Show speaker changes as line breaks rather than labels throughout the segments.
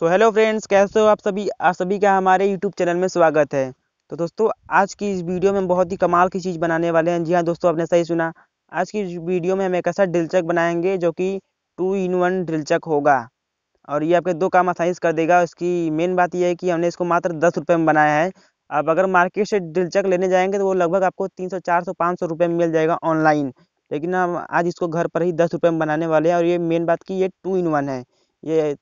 so hello friends कैसे हो आप सभी आप सभी का हमारे यूट्यूब चैनल में स्वागत है तो दोस्तों आज की इस वीडियो में हम बहुत ही कमाल की चीज़ बनाने वाले हैं जी हाँ दोस्तों आपने सही सुना आज की वीडियो में हम एक ऐसा ड्रिलचक बनाएंगे जो कि टू इन वन ड्रिलचक होगा और ये आपके दो काम आसानी से कर देगा इसकी मेन बात यह है कि हमने इसको मात्र दस रुपये में बनाया है अब अगर मार्केट से ड्रिलचक लेने जाएंगे तो वो लगभग आपको तीन सौ चार सौ पाँच सौ रुपये में मिल जाएगा ऑनलाइन लेकिन हम आज इसको घर पर ही दस रुपये में बनाने वाले हैं और ये मेन बात की ये टू इन वन है ये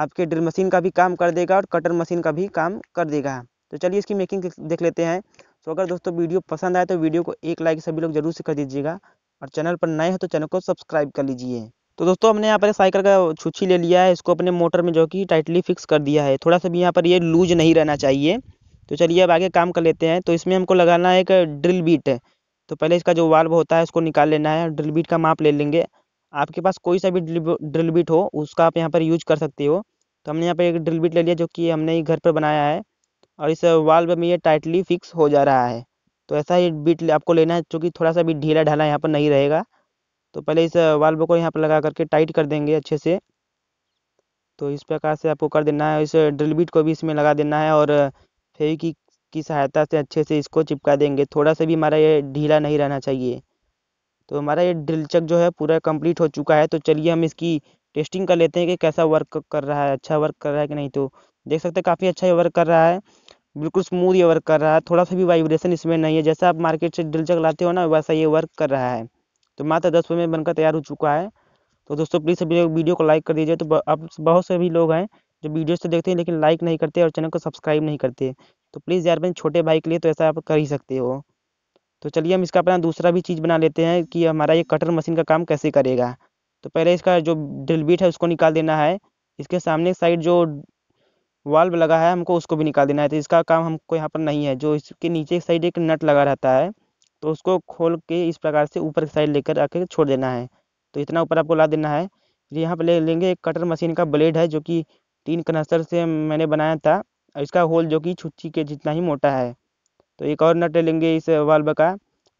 आपके ड्रिल मशीन का भी काम कर देगा और कटर मशीन का भी काम कर देगा तो चलिए इसकी मेकिंग देख लेते हैं तो अगर दोस्तों वीडियो पसंद आए तो वीडियो को एक लाइक सभी लोग जरूर से कर दीजिएगा और चैनल पर नए हैं तो चैनल को सब्सक्राइब कर लीजिए तो दोस्तों हमने यहाँ पर साइकिल का छुच्छी ले लिया है इसको अपने मोटर में जो कि टाइटली फिक्स कर दिया है थोड़ा सा भी यहाँ पर ये लूज नहीं रहना चाहिए तो चलिए अब आगे काम कर लेते हैं तो इसमें हमको लगाना है एक ड्रिल बीट तो पहले इसका जो वाल्व होता है उसको निकाल लेना है ड्रिल बीट का माप ले लेंगे आपके पास कोई सा भी ड्रिल बिट हो उसका आप यहाँ पर यूज कर सकते हो तो हमने यहाँ पर एक ड्रिल बिट ले लिया जो कि हमने घर पर बनाया है और इस वाल्व में ये टाइटली फिक्स हो जा रहा है तो ऐसा ही बीट आपको लेना है चूँकि थोड़ा सा भी ढीला ढाला यहाँ पर नहीं रहेगा तो पहले इस वाल्व को यहाँ पर लगा करके टाइट कर देंगे अच्छे से तो इस प्रकार से आपको कर देना है इस ड्रिल बिट को भी इसमें लगा देना है और फेविक की सहायता से अच्छे से इसको चिपका देंगे थोड़ा सा भी हमारा ये ढीला नहीं रहना चाहिए तो हमारा ये ड्रिल चक जो है पूरा कंप्लीट हो चुका है तो चलिए हम इसकी टेस्टिंग कर लेते हैं कि कैसा वर्क कर रहा है अच्छा वर्क कर रहा है कि नहीं तो देख सकते हैं काफ़ी अच्छा ये वर्क कर रहा है बिल्कुल स्मूथ ये वर्क कर रहा है थोड़ा सा भी वाइब्रेशन इसमें नहीं है जैसा आप मार्केट से ड्रिल चक लाते हो ना वैसा ये वर्क कर रहा है तो मात्र दस मिनट में बनकर तैयार हो चुका है तो दोस्तों प्लीज़ सभी लोग वीडियो को लाइक कर दीजिए तो अब बहुत से भी लोग हैं जो वीडियोस तो देखते हैं लेकिन लाइक नहीं करते और चैनल को सब्सक्राइब नहीं करते तो प्लीज़ यार बहन छोटे भाई के लिए तो ऐसा आप कर ही सकते हो तो चलिए हम इसका अपना दूसरा भी चीज़ बना लेते हैं कि हमारा ये कटर मशीन का काम कैसे करेगा तो पहले इसका जो ड्रिल बीट है उसको निकाल देना है इसके सामने साइड जो वाल्व लगा है हमको उसको भी निकाल देना है तो इसका काम हमको यहाँ पर नहीं है जो इसके नीचे एक साइड एक नट लगा रहता है तो उसको खोल के इस प्रकार से ऊपर की साइड लेकर आके छोड़ देना है तो इतना ऊपर आपको ला देना है फिर यहाँ पर ले लेंगे एक कटर मशीन का ब्लेड है जो कि तीन कनस्तर से मैंने बनाया था और इसका होल जो कि छुच्ची के जितना ही मोटा है तो एक और नट ले लेंगे इस वाल्व का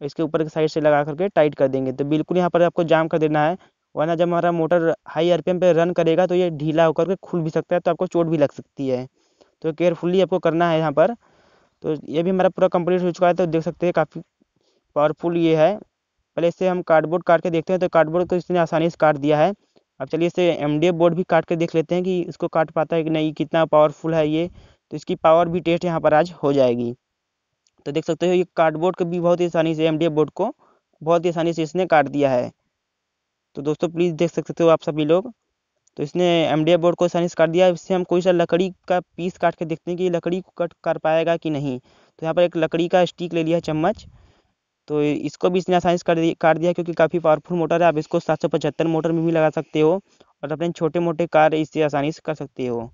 इसके ऊपर के साइड से लगा करके टाइट कर देंगे तो बिल्कुल यहाँ पर आपको जाम कर देना है वरना जब हमारा मोटर हाई एम पे रन करेगा तो ये ढीला होकर के खुल भी सकता है तो आपको चोट भी लग सकती है तो केयरफुली आपको करना है यहाँ पर तो ये भी हमारा पूरा कंप्लीट हो चुका है तो देख सकते हैं काफ़ी पावरफुल ये है पहले इससे हम कार्डबोर्ड काट के देखते हैं तो कार्डबोर्ड को इसने आसानी से काट दिया है अब चलिए इसे एम बोर्ड भी काट के देख लेते हैं कि इसको काट पाता है कि नहीं कितना पावरफुल है ये तो इसकी पावर भी टेस्ट यहाँ पर आज हो जाएगी तो देख सकते हो ये कार्डबोर्ड को भी बहुत ही आसानी से एम बोर्ड को बहुत ही आसानी से इसने काट दिया है तो दोस्तों प्लीज़ देख सकते हो आप सभी लोग तो इसने एम बोर्ड को आसानी से काट दिया इससे हम कोई सा लकड़ी का पीस काट के देखते हैं कि लकड़ी को कट कर पाएगा कि नहीं तो यहाँ पर एक लकड़ी का स्टिक ले लिया है चम्मच तो इसको भी इसने आसानी से काट दिया काट दिया क्योंकि काफ़ी पावरफुल मोटर है आप इसको सात सौ पचहत्तर मोटर में भी लगा सकते हो और अपने छोटे मोटे कार इससे आसानी से कर सकते हो